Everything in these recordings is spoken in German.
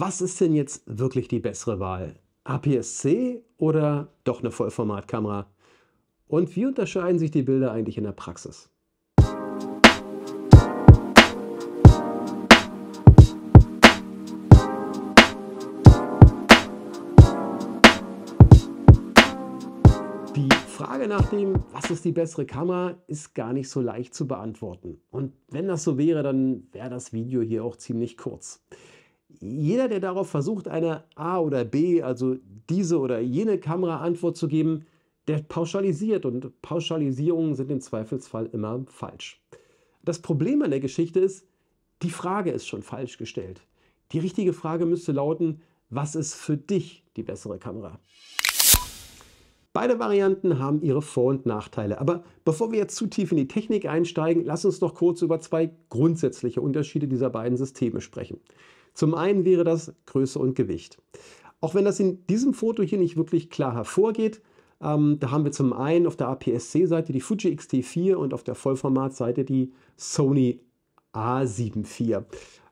Was ist denn jetzt wirklich die bessere Wahl? APS-C oder doch eine Vollformatkamera? Und wie unterscheiden sich die Bilder eigentlich in der Praxis? Die Frage nach dem, was ist die bessere Kamera, ist gar nicht so leicht zu beantworten. Und wenn das so wäre, dann wäre das Video hier auch ziemlich kurz jeder, der darauf versucht, eine A oder B, also diese oder jene Kamera-Antwort zu geben, der pauschalisiert und Pauschalisierungen sind im Zweifelsfall immer falsch. Das Problem an der Geschichte ist, die Frage ist schon falsch gestellt. Die richtige Frage müsste lauten, was ist für dich die bessere Kamera? Beide Varianten haben ihre Vor- und Nachteile. Aber bevor wir jetzt zu tief in die Technik einsteigen, lass uns noch kurz über zwei grundsätzliche Unterschiede dieser beiden Systeme sprechen. Zum einen wäre das Größe und Gewicht. Auch wenn das in diesem Foto hier nicht wirklich klar hervorgeht, ähm, da haben wir zum einen auf der APS-C-Seite die Fuji X-T4 und auf der Vollformat-Seite die Sony A74.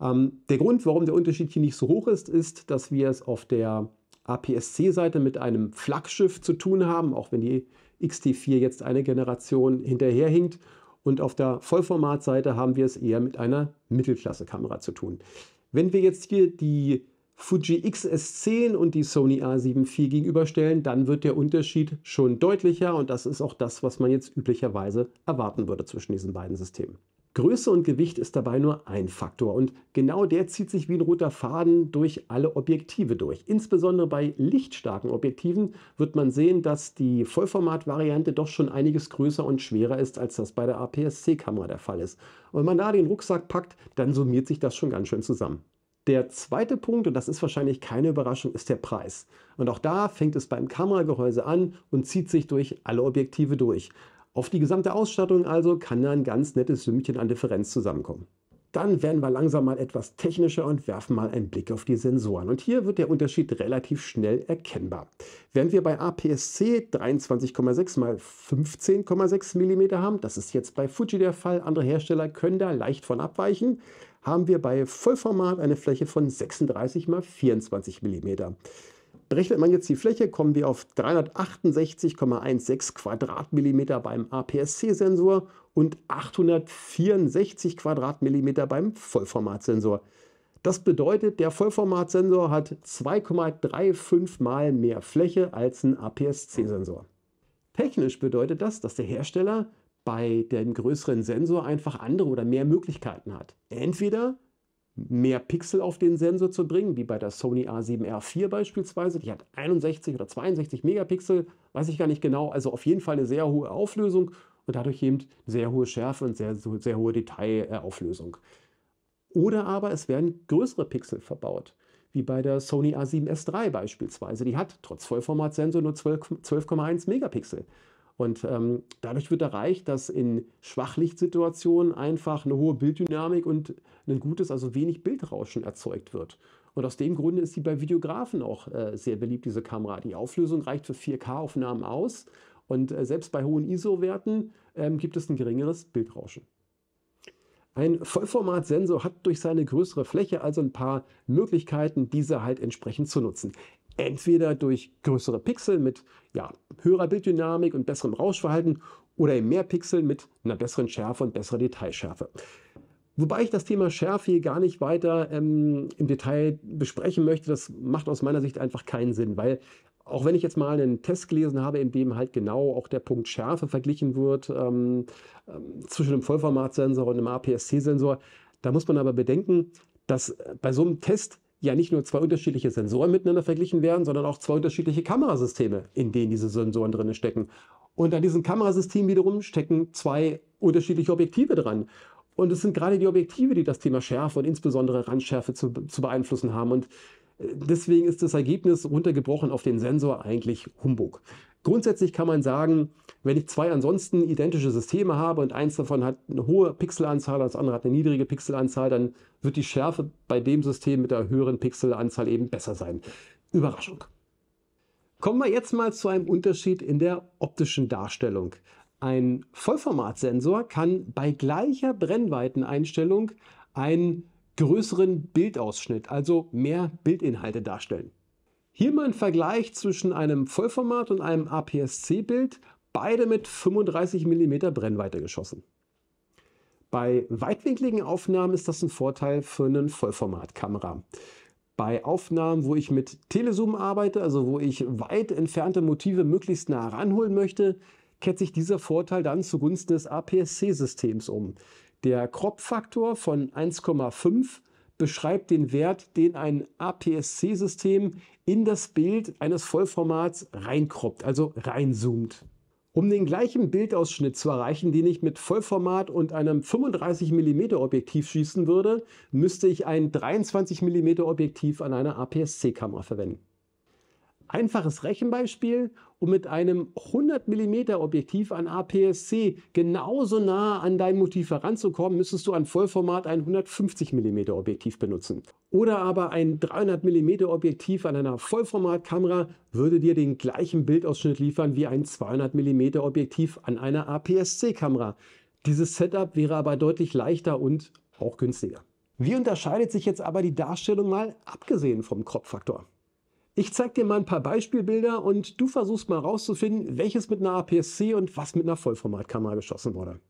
Ähm, der Grund, warum der Unterschied hier nicht so hoch ist, ist, dass wir es auf der APS-C-Seite mit einem Flaggschiff zu tun haben, auch wenn die X-T4 jetzt eine Generation hinterherhinkt. Und auf der Vollformat-Seite haben wir es eher mit einer Mittelklasse-Kamera zu tun. Wenn wir jetzt hier die Fuji XS10 und die Sony a 74 gegenüberstellen, dann wird der Unterschied schon deutlicher und das ist auch das, was man jetzt üblicherweise erwarten würde zwischen diesen beiden Systemen. Größe und Gewicht ist dabei nur ein Faktor und genau der zieht sich wie ein roter Faden durch alle Objektive durch. Insbesondere bei lichtstarken Objektiven wird man sehen, dass die Vollformat-Variante doch schon einiges größer und schwerer ist, als das bei der APS-C-Kamera der Fall ist. Und wenn man da den Rucksack packt, dann summiert sich das schon ganz schön zusammen. Der zweite Punkt, und das ist wahrscheinlich keine Überraschung, ist der Preis. Und auch da fängt es beim Kameragehäuse an und zieht sich durch alle Objektive durch. Auf die gesamte Ausstattung also kann da ein ganz nettes Sümmchen an Differenz zusammenkommen. Dann werden wir langsam mal etwas technischer und werfen mal einen Blick auf die Sensoren. Und hier wird der Unterschied relativ schnell erkennbar. Während wir bei APS-C 23,6 x 15,6 mm haben, das ist jetzt bei Fuji der Fall, andere Hersteller können da leicht von abweichen, haben wir bei Vollformat eine Fläche von 36 x 24 mm. Berechnet man jetzt die Fläche, kommen wir auf 368,16 Quadratmillimeter beim APS-C-Sensor und 864 Quadratmillimeter beim Vollformatsensor. Das bedeutet, der Vollformatsensor hat 2,35 mal mehr Fläche als ein APS-C-Sensor. Technisch bedeutet das, dass der Hersteller bei dem größeren Sensor einfach andere oder mehr Möglichkeiten hat. Entweder mehr Pixel auf den Sensor zu bringen, wie bei der Sony A7R4 beispielsweise. Die hat 61 oder 62 Megapixel, weiß ich gar nicht genau. Also auf jeden Fall eine sehr hohe Auflösung und dadurch eben sehr hohe Schärfe und sehr, sehr hohe Detailauflösung. Oder aber es werden größere Pixel verbaut, wie bei der Sony A7S3 beispielsweise. Die hat trotz Vollformatsensor nur 12,1 12, Megapixel. Und ähm, dadurch wird erreicht, dass in Schwachlichtsituationen einfach eine hohe Bilddynamik und ein gutes, also wenig Bildrauschen erzeugt wird. Und aus dem Grunde ist sie bei Videografen auch äh, sehr beliebt, diese Kamera. Die Auflösung reicht für 4K-Aufnahmen aus und äh, selbst bei hohen ISO-Werten äh, gibt es ein geringeres Bildrauschen. Ein Vollformatsensor hat durch seine größere Fläche also ein paar Möglichkeiten, diese halt entsprechend zu nutzen. Entweder durch größere Pixel mit ja, höherer Bilddynamik und besserem Rauschverhalten oder mehr Pixel mit einer besseren Schärfe und besserer Detailschärfe. Wobei ich das Thema Schärfe hier gar nicht weiter ähm, im Detail besprechen möchte, das macht aus meiner Sicht einfach keinen Sinn, weil auch wenn ich jetzt mal einen Test gelesen habe, in dem halt genau auch der Punkt Schärfe verglichen wird ähm, ähm zwischen einem Vollformatsensor und einem APS-C-Sensor, da muss man aber bedenken, dass äh, bei so einem Test ja nicht nur zwei unterschiedliche Sensoren miteinander verglichen werden, sondern auch zwei unterschiedliche Kamerasysteme, in denen diese Sensoren drin stecken. Und an diesem Kamerasystem wiederum stecken zwei unterschiedliche Objektive dran. Und es sind gerade die Objektive, die das Thema Schärfe und insbesondere Randschärfe zu, zu beeinflussen haben. Und äh, deswegen ist das Ergebnis runtergebrochen auf den Sensor eigentlich Humbug. Grundsätzlich kann man sagen, wenn ich zwei ansonsten identische Systeme habe und eins davon hat eine hohe Pixelanzahl und das andere hat eine niedrige Pixelanzahl, dann wird die Schärfe bei dem System mit der höheren Pixelanzahl eben besser sein. Überraschung. Kommen wir jetzt mal zu einem Unterschied in der optischen Darstellung. Ein Vollformatsensor kann bei gleicher Brennweiteneinstellung einen größeren Bildausschnitt, also mehr Bildinhalte darstellen. Hier mal ein Vergleich zwischen einem Vollformat und einem APS-C-Bild, beide mit 35 mm Brennweite geschossen. Bei weitwinkligen Aufnahmen ist das ein Vorteil für eine Vollformatkamera. Bei Aufnahmen, wo ich mit Telezoom arbeite, also wo ich weit entfernte Motive möglichst nah ranholen möchte, kehrt sich dieser Vorteil dann zugunsten des APS-C-Systems um. Der Crop-Faktor von 1,5 beschreibt den Wert, den ein APS-C-System in das Bild eines Vollformats reinkroppt, also reinzoomt. Um den gleichen Bildausschnitt zu erreichen, den ich mit Vollformat und einem 35 mm Objektiv schießen würde, müsste ich ein 23 mm Objektiv an einer APS-C-Kamera verwenden. Einfaches Rechenbeispiel, um mit einem 100 mm Objektiv an APS-C genauso nah an dein Motiv heranzukommen, müsstest du an Vollformat ein 150 mm Objektiv benutzen. Oder aber ein 300 mm Objektiv an einer Vollformatkamera würde dir den gleichen Bildausschnitt liefern wie ein 200 mm Objektiv an einer APS-C-Kamera. Dieses Setup wäre aber deutlich leichter und auch günstiger. Wie unterscheidet sich jetzt aber die Darstellung mal abgesehen vom Crop-Faktor? Ich zeige dir mal ein paar Beispielbilder und du versuchst mal rauszufinden, welches mit einer APS-C und was mit einer Vollformatkamera geschossen wurde.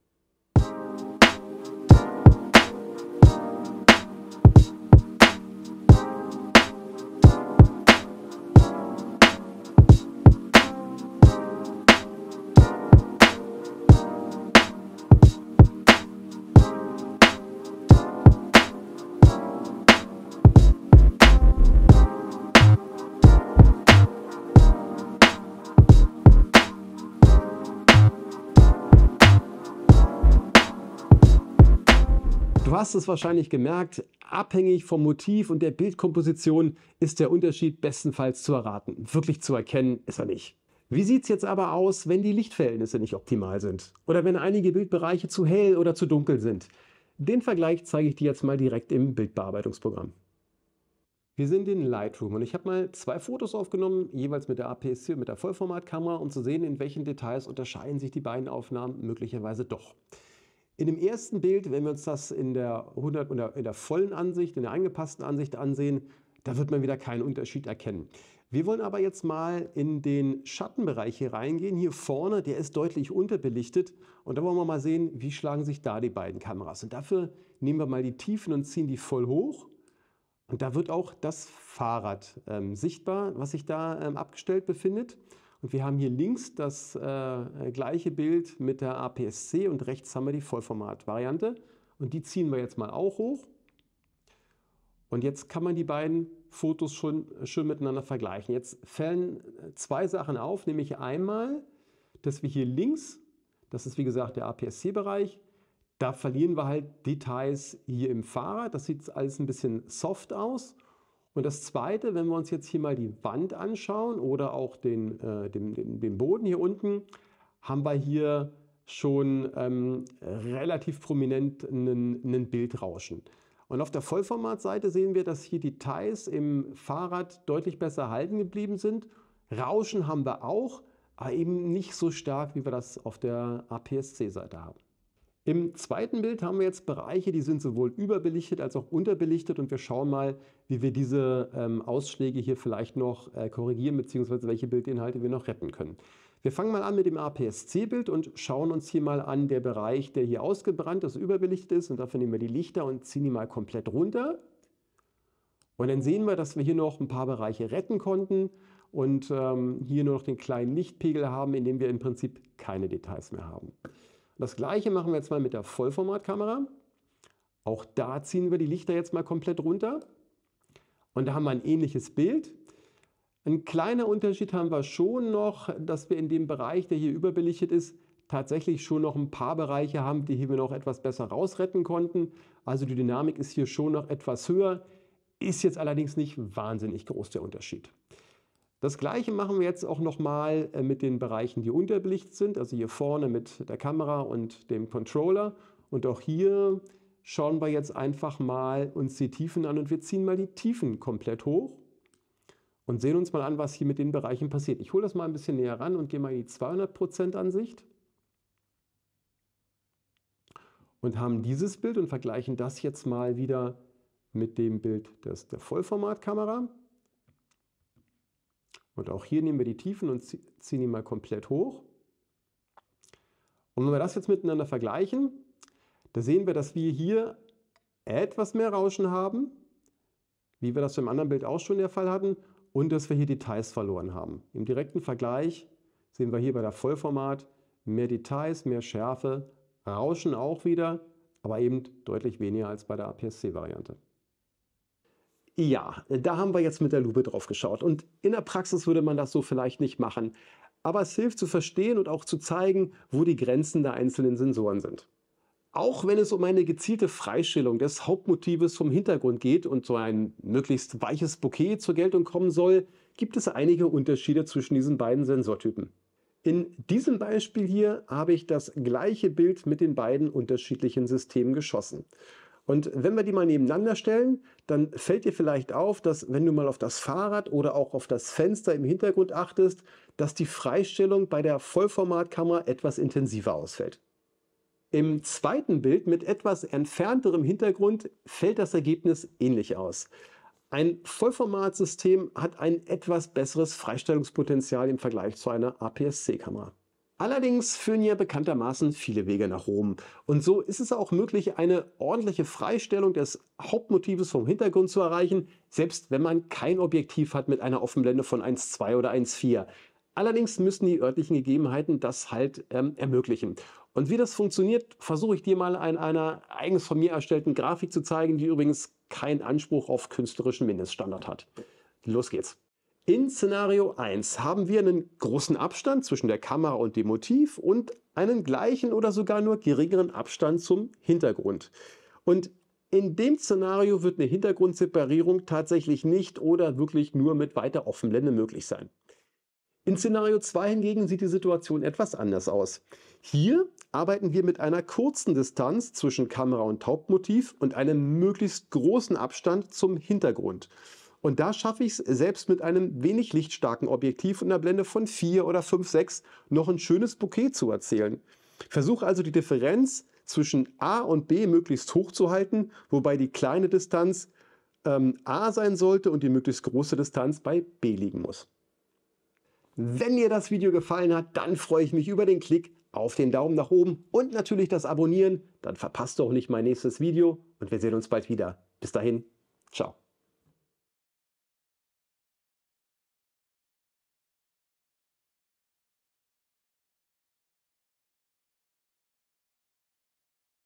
Du hast es wahrscheinlich gemerkt, abhängig vom Motiv und der Bildkomposition ist der Unterschied bestenfalls zu erraten. Wirklich zu erkennen ist er nicht. Wie sieht es jetzt aber aus, wenn die Lichtverhältnisse nicht optimal sind? Oder wenn einige Bildbereiche zu hell oder zu dunkel sind? Den Vergleich zeige ich dir jetzt mal direkt im Bildbearbeitungsprogramm. Wir sind in Lightroom und ich habe mal zwei Fotos aufgenommen, jeweils mit der APS-C und mit der Vollformatkamera, um zu sehen, in welchen Details unterscheiden sich die beiden Aufnahmen möglicherweise doch. In dem ersten Bild, wenn wir uns das in der, 100, in der, in der vollen Ansicht, in der angepassten Ansicht ansehen, da wird man wieder keinen Unterschied erkennen. Wir wollen aber jetzt mal in den Schattenbereich hier reingehen. Hier vorne, der ist deutlich unterbelichtet. Und da wollen wir mal sehen, wie schlagen sich da die beiden Kameras. Und dafür nehmen wir mal die Tiefen und ziehen die voll hoch. Und da wird auch das Fahrrad ähm, sichtbar, was sich da ähm, abgestellt befindet. Und wir haben hier links das äh, gleiche Bild mit der APS-C und rechts haben wir die Vollformat-Variante. Und die ziehen wir jetzt mal auch hoch. Und jetzt kann man die beiden Fotos schon schön miteinander vergleichen. Jetzt fällen zwei Sachen auf, nämlich einmal, dass wir hier links, das ist wie gesagt der APS-C-Bereich, da verlieren wir halt Details hier im Fahrrad. Das sieht alles ein bisschen soft aus. Und das Zweite, wenn wir uns jetzt hier mal die Wand anschauen oder auch den, äh, den, den, den Boden hier unten, haben wir hier schon ähm, relativ prominent einen, einen Bildrauschen. Und auf der Vollformatseite sehen wir, dass hier Details im Fahrrad deutlich besser erhalten geblieben sind. Rauschen haben wir auch, aber eben nicht so stark, wie wir das auf der APS-C-Seite haben. Im zweiten Bild haben wir jetzt Bereiche, die sind sowohl überbelichtet als auch unterbelichtet und wir schauen mal, wie wir diese ähm, Ausschläge hier vielleicht noch äh, korrigieren bzw. welche Bildinhalte wir noch retten können. Wir fangen mal an mit dem APS-C-Bild und schauen uns hier mal an, der Bereich, der hier ausgebrannt ist, überbelichtet ist und dafür nehmen wir die Lichter und ziehen die mal komplett runter. Und dann sehen wir, dass wir hier noch ein paar Bereiche retten konnten und ähm, hier nur noch den kleinen Lichtpegel haben, in dem wir im Prinzip keine Details mehr haben. Das gleiche machen wir jetzt mal mit der Vollformatkamera. Auch da ziehen wir die Lichter jetzt mal komplett runter. Und da haben wir ein ähnliches Bild. Ein kleiner Unterschied haben wir schon noch, dass wir in dem Bereich, der hier überbelichtet ist, tatsächlich schon noch ein paar Bereiche haben, die hier wir noch etwas besser rausretten konnten. Also die Dynamik ist hier schon noch etwas höher, ist jetzt allerdings nicht wahnsinnig groß der Unterschied. Das gleiche machen wir jetzt auch nochmal äh, mit den Bereichen, die unterbelichtet sind, also hier vorne mit der Kamera und dem Controller. Und auch hier schauen wir jetzt einfach mal uns die Tiefen an und wir ziehen mal die Tiefen komplett hoch und sehen uns mal an, was hier mit den Bereichen passiert. Ich hole das mal ein bisschen näher ran und gehe mal in die 200% Ansicht und haben dieses Bild und vergleichen das jetzt mal wieder mit dem Bild des, der Vollformatkamera. Und auch hier nehmen wir die Tiefen und ziehen die mal komplett hoch. Und wenn wir das jetzt miteinander vergleichen, da sehen wir, dass wir hier etwas mehr Rauschen haben, wie wir das im anderen Bild auch schon der Fall hatten, und dass wir hier Details verloren haben. Im direkten Vergleich sehen wir hier bei der Vollformat mehr Details, mehr Schärfe, Rauschen auch wieder, aber eben deutlich weniger als bei der APS-C-Variante. Ja, da haben wir jetzt mit der Lupe drauf geschaut. Und in der Praxis würde man das so vielleicht nicht machen. Aber es hilft zu verstehen und auch zu zeigen, wo die Grenzen der einzelnen Sensoren sind. Auch wenn es um eine gezielte Freistellung des Hauptmotives vom Hintergrund geht und so ein möglichst weiches Bouquet zur Geltung kommen soll, gibt es einige Unterschiede zwischen diesen beiden Sensortypen. In diesem Beispiel hier habe ich das gleiche Bild mit den beiden unterschiedlichen Systemen geschossen. Und wenn wir die mal nebeneinander stellen, dann fällt dir vielleicht auf, dass wenn du mal auf das Fahrrad oder auch auf das Fenster im Hintergrund achtest, dass die Freistellung bei der Vollformatkamera etwas intensiver ausfällt. Im zweiten Bild mit etwas entfernterem Hintergrund fällt das Ergebnis ähnlich aus. Ein Vollformatsystem hat ein etwas besseres Freistellungspotenzial im Vergleich zu einer APS-C-Kamera. Allerdings führen ja bekanntermaßen viele Wege nach Rom. Und so ist es auch möglich, eine ordentliche Freistellung des Hauptmotives vom Hintergrund zu erreichen, selbst wenn man kein Objektiv hat mit einer Offenblende von 1,2 oder 1,4. Allerdings müssen die örtlichen Gegebenheiten das halt ähm, ermöglichen. Und wie das funktioniert, versuche ich dir mal an einer eigens von mir erstellten Grafik zu zeigen, die übrigens keinen Anspruch auf künstlerischen Mindeststandard hat. Los geht's. In Szenario 1 haben wir einen großen Abstand zwischen der Kamera und dem Motiv und einen gleichen oder sogar nur geringeren Abstand zum Hintergrund. Und in dem Szenario wird eine Hintergrundseparierung tatsächlich nicht oder wirklich nur mit weiter Offenblende möglich sein. In Szenario 2 hingegen sieht die Situation etwas anders aus. Hier arbeiten wir mit einer kurzen Distanz zwischen Kamera und Hauptmotiv und einem möglichst großen Abstand zum Hintergrund. Und da schaffe ich es selbst mit einem wenig lichtstarken Objektiv und einer Blende von 4 oder 5, 6 noch ein schönes Bouquet zu erzählen. Versuche also die Differenz zwischen A und B möglichst hoch zu halten, wobei die kleine Distanz ähm, A sein sollte und die möglichst große Distanz bei B liegen muss. Wenn dir das Video gefallen hat, dann freue ich mich über den Klick auf den Daumen nach oben und natürlich das Abonnieren. Dann verpasst du auch nicht mein nächstes Video und wir sehen uns bald wieder. Bis dahin, ciao.